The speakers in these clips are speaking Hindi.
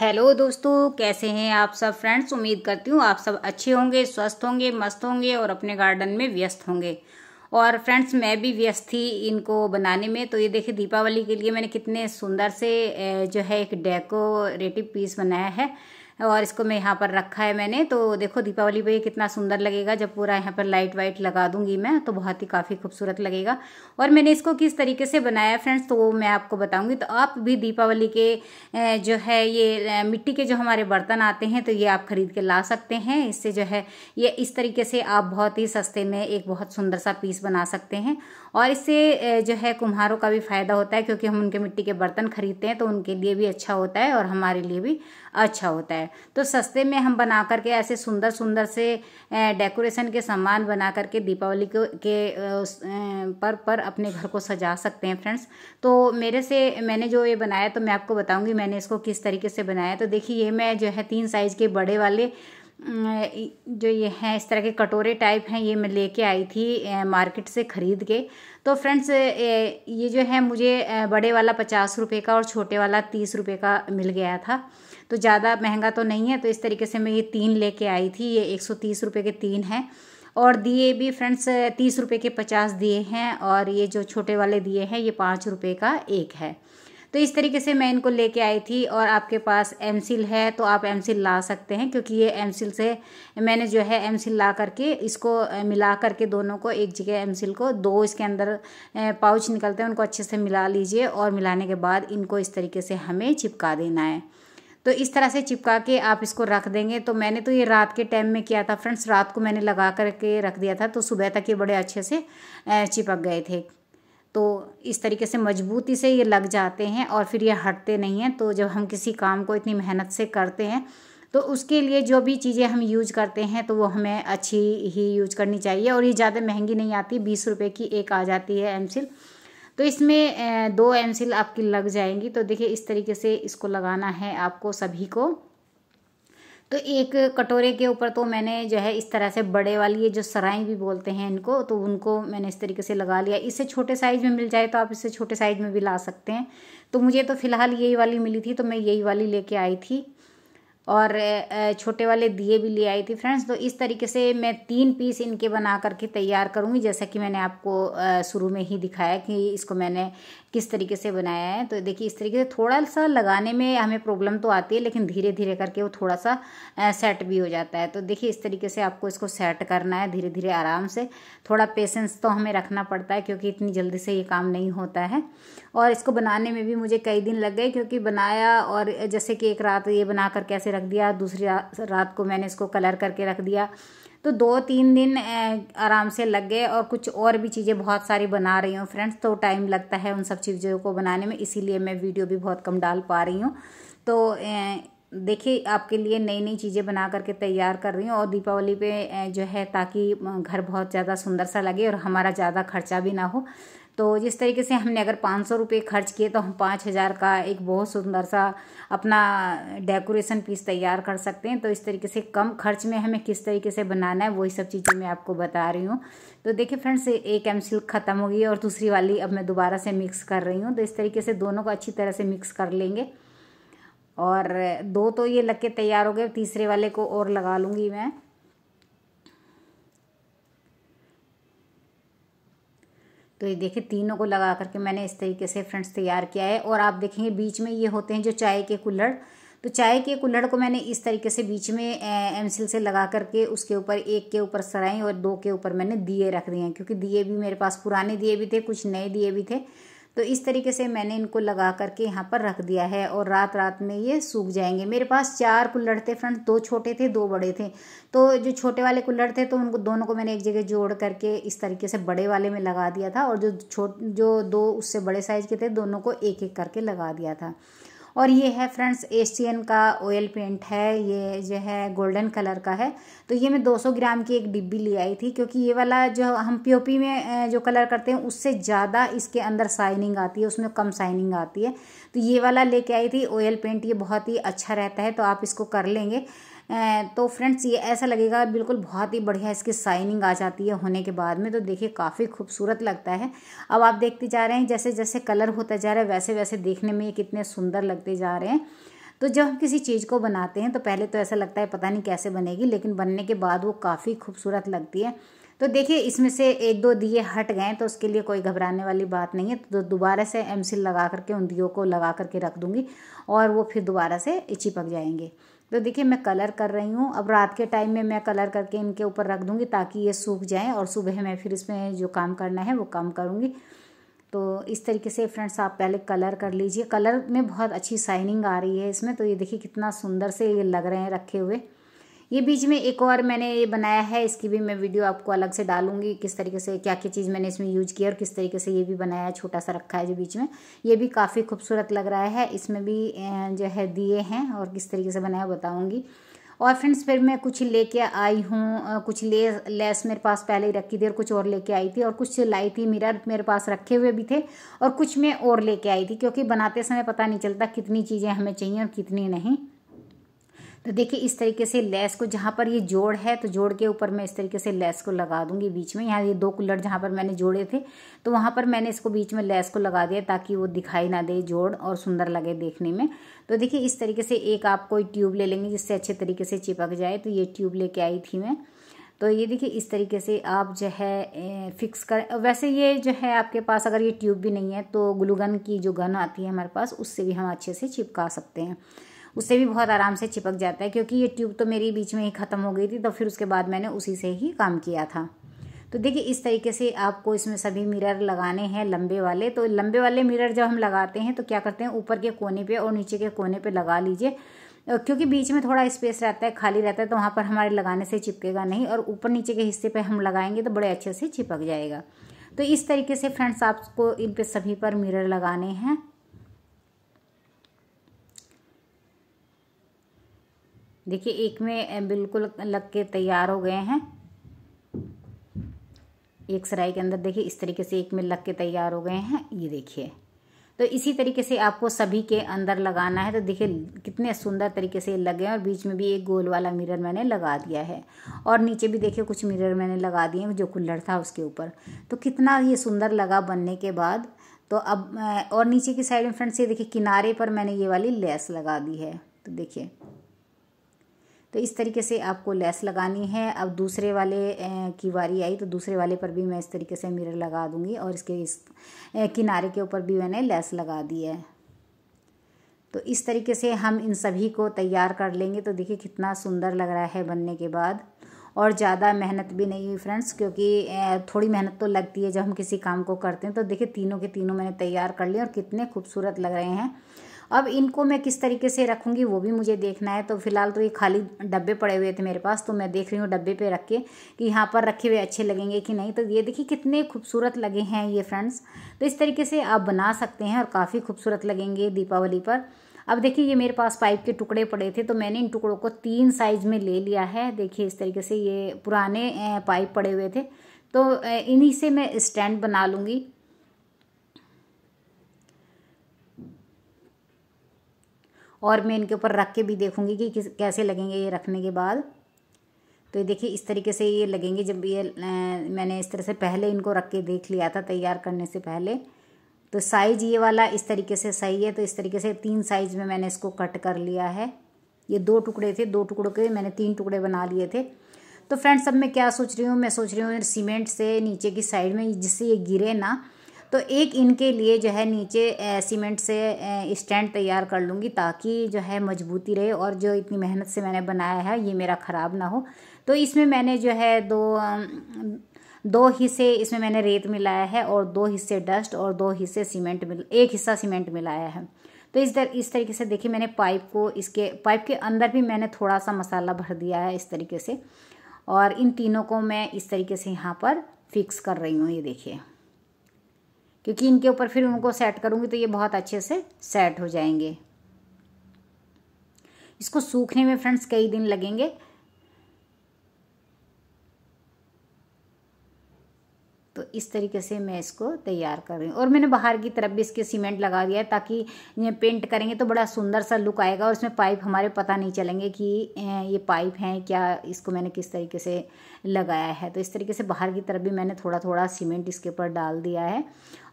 हेलो दोस्तों कैसे हैं आप सब फ्रेंड्स उम्मीद करती हूँ आप सब अच्छे होंगे स्वस्थ होंगे मस्त होंगे और अपने गार्डन में व्यस्त होंगे और फ्रेंड्स मैं भी व्यस्त थी इनको बनाने में तो ये देखिए दीपावली के लिए मैंने कितने सुंदर से जो है एक डेकोरेटिव पीस बनाया है और इसको मैं यहाँ पर रखा है मैंने तो देखो दीपावली पे कितना सुंदर लगेगा जब पूरा यहाँ पर लाइट वाइट लगा दूंगी मैं तो बहुत ही काफ़ी खूबसूरत लगेगा और मैंने इसको किस तरीके से बनाया फ्रेंड्स तो वो मैं आपको बताऊँगी तो आप भी दीपावली के जो है ये मिट्टी के जो हमारे बर्तन आते हैं तो ये आप खरीद के ला सकते हैं इससे जो है ये इस तरीके से आप बहुत ही सस्ते में एक बहुत सुंदर सा पीस बना सकते हैं और इससे जो है कुम्हारों का भी फ़ायदा होता है क्योंकि हम उनके मिट्टी के बर्तन ख़रीदते हैं तो उनके लिए भी अच्छा होता है और हमारे लिए भी अच्छा होता है तो सस्ते में हम बना करके ऐसे सुंदर सुंदर से डेकोरेशन के सामान बना करके दीपावली को के पर पर अपने घर को सजा सकते हैं फ्रेंड्स तो मेरे से मैंने जो ये बनाया तो मैं आपको बताऊँगी मैंने इसको किस तरीके से बनाया तो देखिए ये मैं जो है तीन साइज़ के बड़े वाले जो ये हैं इस तरह के कटोरे टाइप हैं ये मैं लेके आई थी मार्केट से ख़रीद के तो फ्रेंड्स ये जो है मुझे बड़े वाला पचास रुपये का और छोटे वाला तीस रुपये का मिल गया था तो ज़्यादा महंगा तो नहीं है तो इस तरीके से मैं ये तीन लेके आई थी ये एक सौ तीस रुपये के तीन हैं और दिए भी फ्रेंड्स तीस रुपये के पचास दिए हैं और ये जो छोटे वाले दिए हैं ये पाँच रुपये का एक है तो इस तरीके से मैं इनको लेके आई थी और आपके पास एम है तो आप एम ला सकते हैं क्योंकि ये एम से मैंने जो है एम ला करके इसको मिला करके दोनों को एक जगह एम को दो इसके अंदर पाउच निकलते हैं उनको अच्छे से मिला लीजिए और मिलाने के बाद इनको इस तरीके से हमें चिपका देना है तो इस तरह से चिपका के आप इसको रख देंगे तो मैंने तो ये रात के टाइम में किया था फ्रेंड्स रात को मैंने लगा करके रख दिया था तो सुबह तक ये बड़े अच्छे से चिपक गए थे तो इस तरीके से मजबूती से ये लग जाते हैं और फिर ये हटते नहीं हैं तो जब हम किसी काम को इतनी मेहनत से करते हैं तो उसके लिए जो भी चीज़ें हम यूज करते हैं तो वो हमें अच्छी ही यूज करनी चाहिए और ये ज़्यादा महंगी नहीं आती बीस रुपये की एक आ जाती है एम तो इसमें दो एम आपकी लग जाएंगी तो देखिए इस तरीके से इसको लगाना है आपको सभी को तो एक कटोरे के ऊपर तो मैंने जो है इस तरह से बड़े वाली ये जो सराई भी बोलते हैं इनको तो उनको मैंने इस तरीके से लगा लिया इससे छोटे साइज़ में मिल जाए तो आप इससे छोटे साइज़ में भी ला सकते हैं तो मुझे तो फ़िलहाल यही वाली मिली थी तो मैं यही वाली लेके आई थी और छोटे वाले दिए भी ले आई थी फ्रेंड्स तो इस तरीके से मैं तीन पीस इनके बना करके तैयार करूँगी जैसा कि मैंने आपको शुरू में ही दिखाया कि इसको मैंने किस तरीके से बनाया है तो देखिए इस तरीके से थोड़ा सा लगाने में हमें प्रॉब्लम तो आती है लेकिन धीरे धीरे करके वो थोड़ा सा सेट भी हो जाता है तो देखिए इस तरीके से आपको इसको सेट करना है धीरे धीरे आराम से थोड़ा पेशेंस तो हमें रखना पड़ता है क्योंकि इतनी जल्दी से ये काम नहीं होता है और इसको बनाने में भी मुझे कई दिन लग गए क्योंकि बनाया और जैसे कि एक रात ये बना कर कैसे रख दिया दूसरी रात को मैंने इसको कलर करके रख दिया तो दो तीन दिन आराम से लग गए और कुछ और भी चीज़ें बहुत सारी बना रही हूँ फ्रेंड्स तो टाइम लगता है उन सब चीज़ों को बनाने में इसीलिए मैं वीडियो भी बहुत कम डाल पा रही हूँ तो देखिए आपके लिए नई नई चीज़ें बना करके तैयार कर रही हूँ और दीपावली पे जो है ताकि घर बहुत ज़्यादा सुंदर सा लगे और हमारा ज़्यादा खर्चा भी ना हो तो जिस तरीके से हमने अगर पाँच सौ रुपये खर्च किए तो हम पाँच हज़ार का एक बहुत सुंदर सा अपना डेकोरेशन पीस तैयार कर सकते हैं तो इस तरीके से कम खर्च में हमें किस तरीके से बनाना है वही सब चीज़ें मैं आपको बता रही हूँ तो देखिए फ्रेंड्स एक एम सिल्क ख़त्म हो गई और दूसरी वाली अब मैं दोबारा से मिक्स कर रही हूँ तो इस तरीके से दोनों को अच्छी तरह से मिक्स कर लेंगे और दो तो ये लग के तैयार हो गए तीसरे वाले को और लगा लूँगी मैं तो ये देखिए तीनों को लगा करके मैंने इस तरीके से फ्रेंड्स तैयार किया है और आप देखेंगे बीच में ये होते हैं जो चाय के कुल्हड़ तो चाय के कुल्हड़ को मैंने इस तरीके से बीच में एमसिल से लगा करके उसके ऊपर एक के ऊपर सराई और दो के ऊपर मैंने दिए रख दिए हैं क्योंकि दिए भी मेरे पास पुराने दिए भी थे कुछ नए दिए भी थे तो इस तरीके से मैंने इनको लगा करके यहाँ पर रख दिया है और रात रात में ये सूख जाएंगे मेरे पास चार कुल्लड़ थे फ्रंट दो छोटे थे दो बड़े थे तो जो छोटे वाले कुल्लड़ थे तो उनको दोनों को मैंने एक जगह जोड़ करके इस तरीके से बड़े वाले में लगा दिया था और जो छोट जो दो उससे बड़े साइज़ के थे दोनों को एक एक करके लगा दिया था और ये है फ्रेंड्स एशियन का ऑयल पेंट है ये जो है गोल्डन कलर का है तो ये मैं 200 ग्राम की एक डिब्बी ले आई थी क्योंकि ये वाला जो हम पीओपी में जो कलर करते हैं उससे ज़्यादा इसके अंदर साइनिंग आती है उसमें कम शाइनिंग आती है तो ये वाला लेके आई थी ऑयल पेंट ये बहुत ही अच्छा रहता है तो आप इसको कर लेंगे तो फ्रेंड्स ये ऐसा लगेगा बिल्कुल बहुत ही बढ़िया इसकी साइनिंग आ जाती है होने के बाद में तो देखिए काफ़ी खूबसूरत लगता है अब आप देखते जा रहे हैं जैसे जैसे कलर होता जा रहा है वैसे वैसे देखने में ये कितने सुंदर लगते जा रहे हैं तो जब हम किसी चीज़ को बनाते हैं तो पहले तो ऐसा लगता है पता नहीं कैसे बनेगी लेकिन बनने के बाद वो काफ़ी खूबसूरत लगती है तो देखिए इसमें से एक दो दिए हट गए तो उसके लिए कोई घबराने वाली बात नहीं है तो दोबारा से एम लगा करके उन दियों को लगा करके रख दूँगी और वो फिर दोबारा से चिपक जाएंगे तो देखिए मैं कलर कर रही हूँ अब रात के टाइम में मैं कलर करके इनके ऊपर रख दूँगी ताकि ये सूख जाएँ और सुबह मैं फिर इसमें जो काम करना है वो काम करूँगी तो इस तरीके से फ्रेंड्स आप पहले कलर कर लीजिए कलर में बहुत अच्छी शाइनिंग आ रही है इसमें तो ये देखिए कितना सुंदर से ये लग रहे हैं रखे हुए ये बीच में एक और मैंने ये बनाया है इसकी भी मैं वीडियो आपको अलग से डालूंगी किस तरीके से क्या क्या चीज़ मैंने इसमें यूज किया और किस तरीके से ये भी बनाया है छोटा सा रखा है जो बीच में ये भी काफ़ी खूबसूरत लग रहा है इसमें भी जो है दिए हैं और किस तरीके से बनाया बताऊँगी और फ्रेंड्स फिर मैं कुछ लेके आई हूँ कुछ ले लेस मेरे पास पहले ही रखी थी और कुछ और लेके आई थी और कुछ लाई थी मिरर मेरे पास रखे हुए भी थे और कुछ मैं और लेके आई थी क्योंकि बनाते समय पता नहीं चलता कितनी चीज़ें हमें चाहिए और कितनी नहीं तो देखिए इस तरीके से लेस को जहाँ पर ये जोड़ है तो जोड़ के ऊपर मैं इस तरीके से लेस को लगा दूंगी बीच में यहाँ ये दो कुल्लर जहाँ पर मैंने जोड़े थे तो वहाँ पर मैंने इसको बीच में लेस को लगा दिया ताकि वो दिखाई ना दे जोड़ और सुंदर लगे देखने में तो देखिए इस तरीके से एक आप कोई ट्यूब ले लेंगे जिससे अच्छे तरीके से चिपक जाए तो ये ट्यूब लेके आई थी मैं तो ये देखिए इस तरीके से आप जो है फिक्स कर वैसे ये जो है आपके पास अगर ये ट्यूब भी नहीं है तो ग्लूगन की जो गन आती है हमारे पास उससे भी हम अच्छे से चिपका सकते हैं उससे भी बहुत आराम से चिपक जाता है क्योंकि ये ट्यूब तो मेरी बीच में ही ख़त्म हो गई थी तो फिर उसके बाद मैंने उसी से ही काम किया था तो देखिए इस तरीके से आपको इसमें सभी मिरर लगाने हैं लंबे वाले तो लंबे वाले मिरर जब हम लगाते हैं तो क्या करते हैं ऊपर के कोने पे और नीचे के कोने पे लगा लीजिए क्योंकि बीच में थोड़ा स्पेस रहता है खाली रहता है तो वहाँ पर हमारे लगाने से चिपकेगा नहीं और ऊपर नीचे के हिस्से पे हम लगाएंगे तो बड़े अच्छे से चिपक जाएगा तो इस तरीके से फ्रेंड्स आपको इन पर सभी पर मिरर लगाने हैं देखिए एक में बिल्कुल लग के तैयार हो गए हैं एक सराई के अंदर देखिए इस तरीके से एक में लग के तैयार हो गए हैं ये देखिए तो इसी तरीके से आपको सभी के अंदर लगाना है तो देखिए कितने सुंदर तरीके से लगे हैं और बीच में भी एक गोल वाला मिरर मैंने लगा दिया है और नीचे भी देखिए कुछ मिरर मैंने लगा दिए जो कुल्लड़ था उसके ऊपर तो कितना ये सुंदर लगा बनने के बाद तो अब और नीचे की साइड में फ्रेंड्स ये देखिए किनारे पर मैंने ये वाली लेस लगा दी है तो देखिए तो इस तरीके से आपको लेस लगानी है अब दूसरे वाले की वारी आई तो दूसरे वाले पर भी मैं इस तरीके से मिरर लगा दूँगी और इसके इस किनारे के ऊपर भी मैंने लेस लगा दी है तो इस तरीके से हम इन सभी को तैयार कर लेंगे तो देखिए कितना सुंदर लग रहा है बनने के बाद और ज़्यादा मेहनत भी नहीं हुई फ्रेंड्स क्योंकि थोड़ी मेहनत तो लगती है जब हम किसी काम को करते हैं तो देखिए तीनों के तीनों मैंने तैयार कर लिए और कितने खूबसूरत लग रहे हैं अब इनको मैं किस तरीके से रखूँगी वो भी मुझे देखना है तो फिलहाल तो ये खाली डब्बे पड़े हुए थे मेरे पास तो मैं देख रही हूँ डब्बे पे रख के कि यहाँ पर रखे हुए अच्छे लगेंगे कि नहीं तो ये देखिए कितने खूबसूरत लगे हैं ये फ्रेंड्स तो इस तरीके से आप बना सकते हैं और काफ़ी खूबसूरत लगेंगे दीपावली पर अब देखिए ये मेरे पास पाइप के टुकड़े पड़े थे तो मैंने इन टुकड़ों को तीन साइज़ में ले लिया है देखिए इस तरीके से ये पुराने पाइप पड़े हुए थे तो इन्हीं से मैं स्टैंड बना लूँगी और मैं इनके ऊपर रख के भी देखूँगी कि किस कैसे लगेंगे ये रखने के बाद तो ये देखिए इस तरीके से ये लगेंगे जब ये मैंने इस तरह से पहले इनको रख के देख लिया था तैयार करने से पहले तो साइज ये वाला इस तरीके से सही है तो इस तरीके से तीन साइज में मैंने इसको कट कर लिया है ये दो टुकड़े थे दो टुकड़ों के मैंने तीन टुकड़े बना लिए थे तो फ्रेंड्स अब मैं क्या सोच रही हूँ मैं सोच रही हूँ सीमेंट से नीचे की साइड में जिससे ये गिरे ना तो एक इनके लिए जो है नीचे सीमेंट से स्टैंड तैयार कर लूँगी ताकि जो है मजबूती रहे और जो इतनी मेहनत से मैंने बनाया है ये मेरा ख़राब ना हो तो इसमें मैंने जो है दो दो हिस्से इसमें मैंने रेत मिलाया है और दो हिस्से डस्ट और दो हिस्से सीमेंट मिल एक हिस्सा सीमेंट मिलाया है तो इस दर इस तरीके से देखिए मैंने पाइप को इसके पाइप के अंदर भी मैंने थोड़ा सा मसाला भर दिया है इस तरीके से और इन तीनों को मैं इस तरीके से यहाँ पर फिक्स कर रही हूँ ये देखिए क्योंकि इनके ऊपर फिर उनको सेट करूँगी तो ये बहुत अच्छे से सेट हो जाएंगे इसको सूखने में फ्रेंड्स कई दिन लगेंगे तो इस तरीके से मैं इसको तैयार कर रही हूँ और मैंने बाहर की तरफ भी इसके सीमेंट लगा दिया है ताकि ये पेंट करेंगे तो बड़ा सुंदर सा लुक आएगा और इसमें पाइप हमारे पता नहीं चलेंगे कि ये पाइप हैं क्या इसको मैंने किस तरीके से लगाया है तो इस तरीके से बाहर की तरफ भी मैंने थोड़ा थोड़ा सीमेंट इसके ऊपर डाल दिया है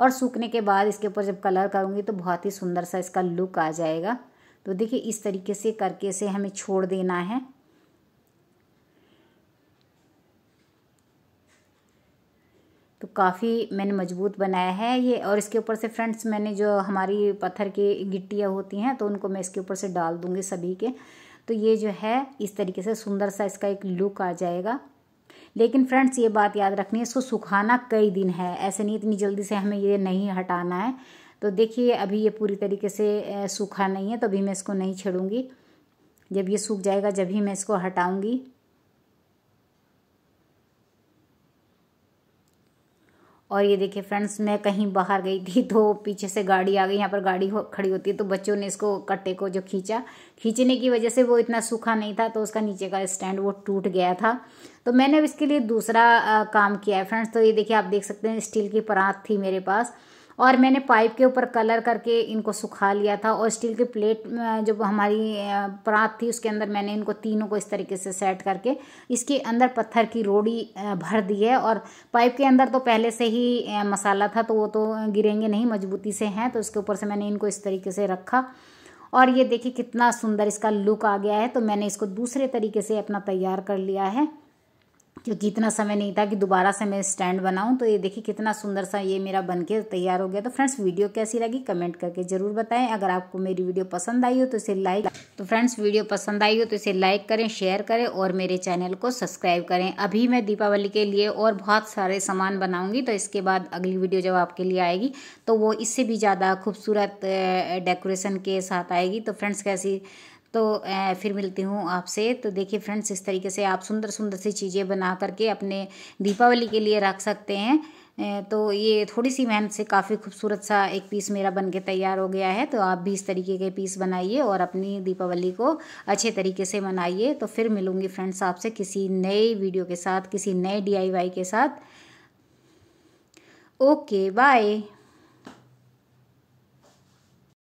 और सूखने के बाद इसके ऊपर जब कलर करूँगी तो बहुत ही सुंदर सा इसका लुक आ जाएगा तो देखिए इस तरीके से करके से हमें छोड़ देना है काफ़ी मैंने मजबूत बनाया है ये और इसके ऊपर से फ्रेंड्स मैंने जो हमारी पत्थर की गिट्टियाँ होती हैं तो उनको मैं इसके ऊपर से डाल दूँगी सभी के तो ये जो है इस तरीके से सुंदर सा इसका एक लुक आ जाएगा लेकिन फ्रेंड्स ये बात याद रखनी है इसको सुखाना कई दिन है ऐसे नहीं इतनी जल्दी से हमें ये नहीं हटाना है तो देखिए अभी ये पूरी तरीके से सूखा नहीं है तो अभी मैं इसको नहीं छेड़ूंगी जब ये सूख जाएगा जब ही मैं इसको हटाऊंगी और ये देखिए फ्रेंड्स मैं कहीं बाहर गई थी तो पीछे से गाड़ी आ गई यहाँ पर गाड़ी हो, खड़ी होती है तो बच्चों ने इसको कट्टे को जो खींचा खींचने की वजह से वो इतना सूखा नहीं था तो उसका नीचे का स्टैंड वो टूट गया था तो मैंने अब इसके लिए दूसरा आ, काम किया है फ्रेंड्स तो ये देखिए आप देख सकते हैं स्टील की परात थी मेरे पास और मैंने पाइप के ऊपर कलर करके इनको सुखा लिया था और स्टील की प्लेट जो हमारी परात थी उसके अंदर मैंने इनको तीनों को इस तरीके से सेट करके इसके अंदर पत्थर की रोड़ी भर दी है और पाइप के अंदर तो पहले से ही मसाला था तो वो तो गिरेंगे नहीं मजबूती से हैं तो उसके ऊपर से मैंने इनको इस तरीके से रखा और ये देखिए कितना सुंदर इसका लुक आ गया है तो मैंने इसको दूसरे तरीके से अपना तैयार कर लिया है क्योंकि इतना समय नहीं था कि दोबारा से मैं स्टैंड बनाऊं तो ये देखिए कितना सुंदर सा ये मेरा बन के तैयार हो गया तो फ्रेंड्स वीडियो कैसी लगी कमेंट करके ज़रूर बताएं अगर आपको मेरी वीडियो पसंद आई हो तो इसे लाइक तो फ्रेंड्स वीडियो पसंद आई हो तो इसे लाइक करें शेयर करें और मेरे चैनल को सब्सक्राइब करें अभी मैं दीपावली के लिए और बहुत सारे सामान बनाऊँगी तो इसके बाद अगली वीडियो जब आपके लिए आएगी तो वो इससे भी ज़्यादा खूबसूरत डेकोरेशन के साथ आएगी तो फ्रेंड्स कैसी तो फिर मिलती हूँ आपसे तो देखिए फ्रेंड्स इस तरीके से आप सुंदर सुंदर सी चीज़ें बना करके अपने दीपावली के लिए रख सकते हैं तो ये थोड़ी सी मेहनत से काफ़ी खूबसूरत सा एक पीस मेरा बन के तैयार हो गया है तो आप भी इस तरीके के पीस बनाइए और अपनी दीपावली को अच्छे तरीके से मनाइए तो फिर मिलूँगी फ्रेंड्स आपसे किसी नए वीडियो के साथ किसी नए डी के साथ ओके बाय